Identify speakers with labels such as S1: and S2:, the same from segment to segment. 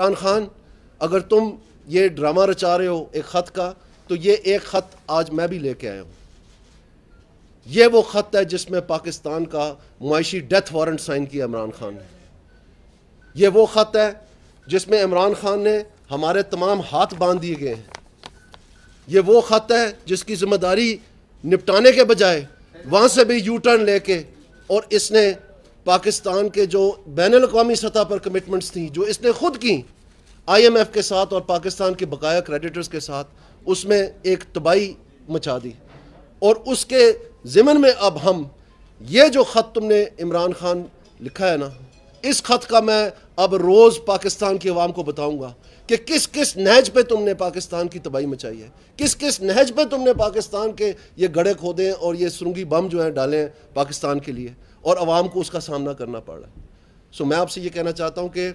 S1: इमरान खान अगर तुम ये ड्रामा रचा रहे हो एक ख़त का तो ये एक ख़त आज मैं भी लेके आया हूँ ये वो ख़त है जिसमें पाकिस्तान का मुआशी डेथ वारंट साइन किया इमरान खान ने ये वो ख़त है जिसमें इमरान खान ने हमारे तमाम हाथ बांध दिए गए हैं ये वो ख़त है जिसकी जिम्मेदारी निपटाने के बजाय वहाँ से भी यू टर्न लेके और इसने पाकिस्तान के जो बैन अवी सतह पर कमिटमेंट्स थी जो इसने खुद की आई एम एफ़ के साथ और पाकिस्तान के बकाया क्रेडिटर्स के साथ उसमें एक तबाही मचा दी और उसके ज़िमन में अब हम ये जो ख़त तुमने इमरान खान लिखा है ना इस ख़त का मैं अब रोज़ पाकिस्तान की आवाम को बताऊंगा कि किस किस नहज पे तुमने पाकिस्तान की तबाही मचाई है किस किस नहज पे तुमने पाकिस्तान के ये गड़े खोदे और ये सुरंगी बम जो हैं डालें पाकिस्तान के लिए और आवाम को उसका सामना करना पड़ रहा है सो मैं आपसे ये कहना चाहता हूँ कि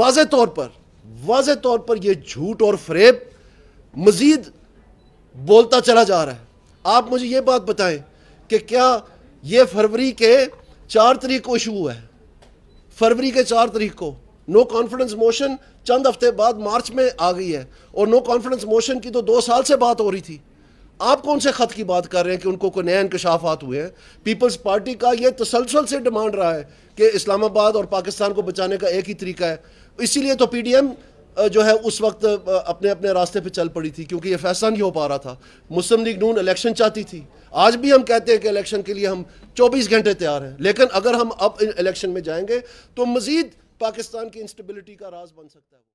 S1: वाज तौर पर वाज तौर पर यह झूठ और फ्रेब मज़ीद बोलता चला जा रहा है आप मुझे ये बात बताएं कि क्या ये फरवरी के चार तरीक को इशू हुआ है फरवरी के चार तारीख को नो कॉन्फिडेंस मोशन चंद हफ्ते बाद मार्च में आ गई है और नो कॉन्फिडेंस मोशन की तो दो साल से बात हो रही थी आप कौन से ख़त की बात कर रहे हैं कि उनको कोई नए इंकशाफात हुए हैं पीपल्स पार्टी का यह तसलसल से डिमांड रहा है कि इस्लामाबाद और पाकिस्तान को बचाने का एक ही तरीका है इसीलिए तो पी डी एम जो है उस वक्त अपने अपने रास्ते पे चल पड़ी थी क्योंकि ये फैसला नहीं हो पा रहा था मुस्लिम लीग नून इलेक्शन चाहती थी आज भी हम कहते हैं कि इलेक्शन के लिए हम 24 घंटे तैयार हैं लेकिन अगर हम अब इलेक्शन में जाएंगे तो मज़ीद पाकिस्तान की इंस्टेबिलिटी का राज बन सकता है